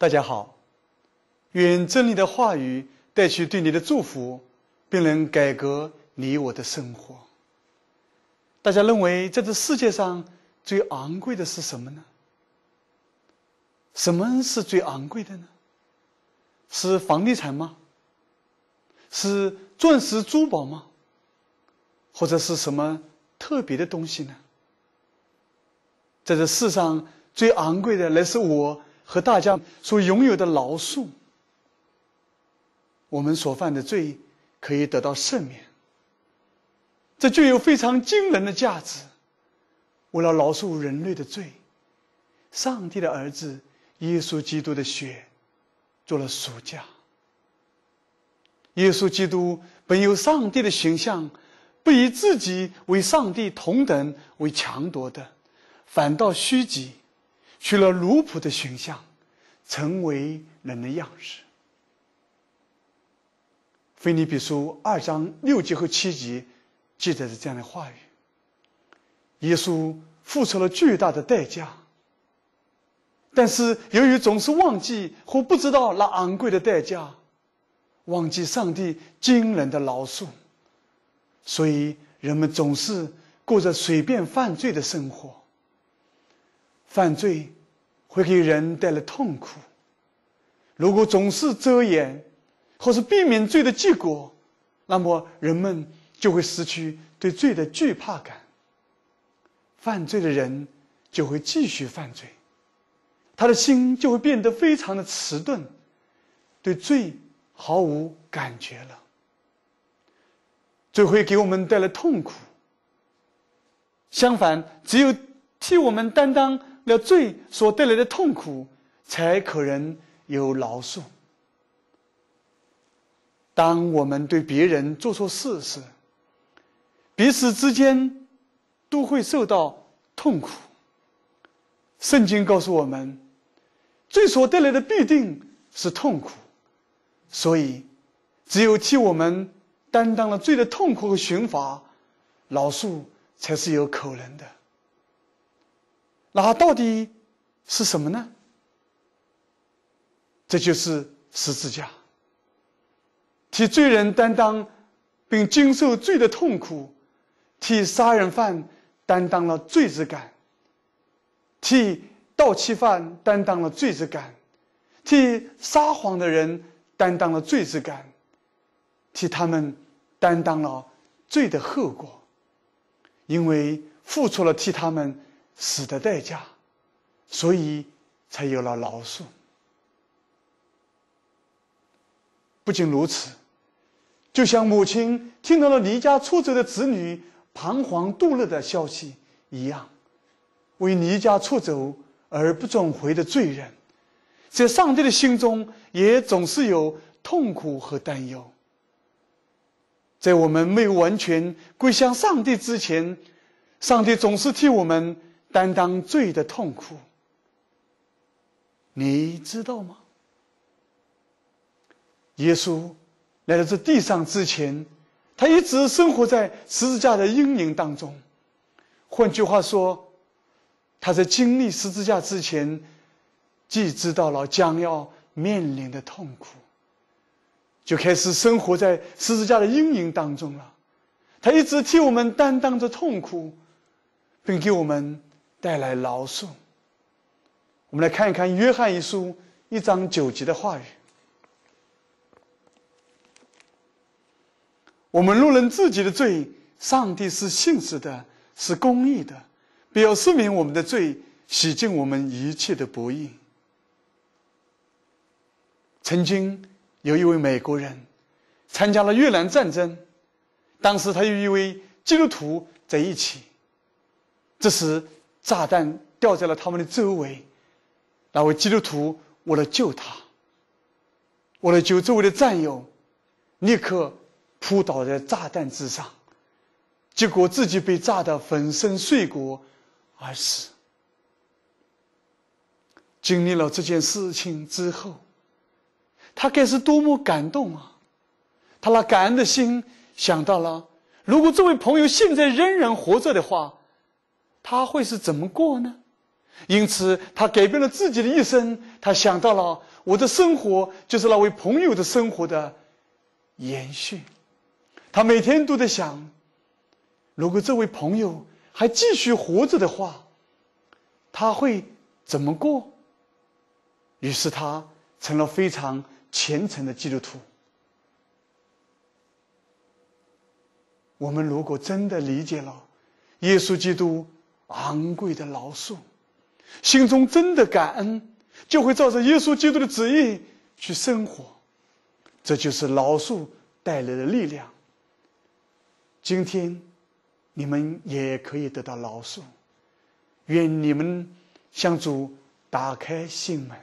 大家好，愿真理的话语带去对你的祝福，并能改革你我的生活。大家认为在这世界上最昂贵的是什么呢？什么是最昂贵的呢？是房地产吗？是钻石珠宝吗？或者是什么特别的东西呢？在这世上最昂贵的，那是我。和大家所拥有的劳赎，我们所犯的罪可以得到赦免，这具有非常惊人的价值。为了饶恕人类的罪，上帝的儿子耶稣基督的血做了赎价。耶稣基督本有上帝的形象，不以自己为上帝同等为强夺的，反倒虚极。取了奴仆的形象，成为人的样式。菲尼比书二章六节和七节记载着这样的话语：耶稣付出了巨大的代价，但是由于总是忘记或不知道那昂贵的代价，忘记上帝惊人的饶恕，所以人们总是过着随便犯罪的生活。犯罪会给人带来痛苦。如果总是遮掩或是避免罪的结果，那么人们就会失去对罪的惧怕感。犯罪的人就会继续犯罪，他的心就会变得非常的迟钝，对罪毫无感觉了。这会给我们带来痛苦。相反，只有替我们担当。那罪所带来的痛苦，才可能有饶恕。当我们对别人做错事时，彼此之间都会受到痛苦。圣经告诉我们，罪所带来的必定是痛苦，所以只有替我们担当了罪的痛苦和刑罚，饶恕才是有可能的。那到底是什么呢？这就是十字架，替罪人担当并经受罪的痛苦，替杀人犯担当了罪之感，替盗窃犯担当了罪之感，替撒谎的人担当了罪之感，替他们担当了罪的后果，因为付出了替他们。死的代价，所以才有了饶恕。不仅如此，就像母亲听到了离家出走的子女彷徨度日的消息一样，为离家出走而不准回的罪人，在上帝的心中也总是有痛苦和担忧。在我们没有完全归向上帝之前，上帝总是替我们。担当罪的痛苦，你知道吗？耶稣来到这地上之前，他一直生活在十字架的阴影当中。换句话说，他在经历十字架之前，既知道了将要面临的痛苦，就开始生活在十字架的阴影当中了。他一直替我们担当着痛苦，并给我们。带来饶恕。我们来看一看《约翰一书》一章九节的话语。我们路人自己的罪，上帝是信实的，是公义的，必要赦免我们的罪，洗净我们一切的不义。曾经有一位美国人参加了越南战争，当时他与一位基督徒在一起，这时。炸弹掉在了他们的周围，那位基督徒，我来救他，我来救周围的战友，立刻扑倒在炸弹之上，结果自己被炸得粉身碎骨而死。经历了这件事情之后，他该是多么感动啊！他那感恩的心想到了：如果这位朋友现在仍然活着的话。他会是怎么过呢？因此，他改变了自己的一生。他想到了我的生活就是那位朋友的生活的延续。他每天都在想，如果这位朋友还继续活着的话，他会怎么过？于是，他成了非常虔诚的基督徒。我们如果真的理解了耶稣基督，昂贵的劳树，心中真的感恩，就会照着耶稣基督的旨意去生活。这就是劳树带来的力量。今天，你们也可以得到劳树，愿你们向主打开心门。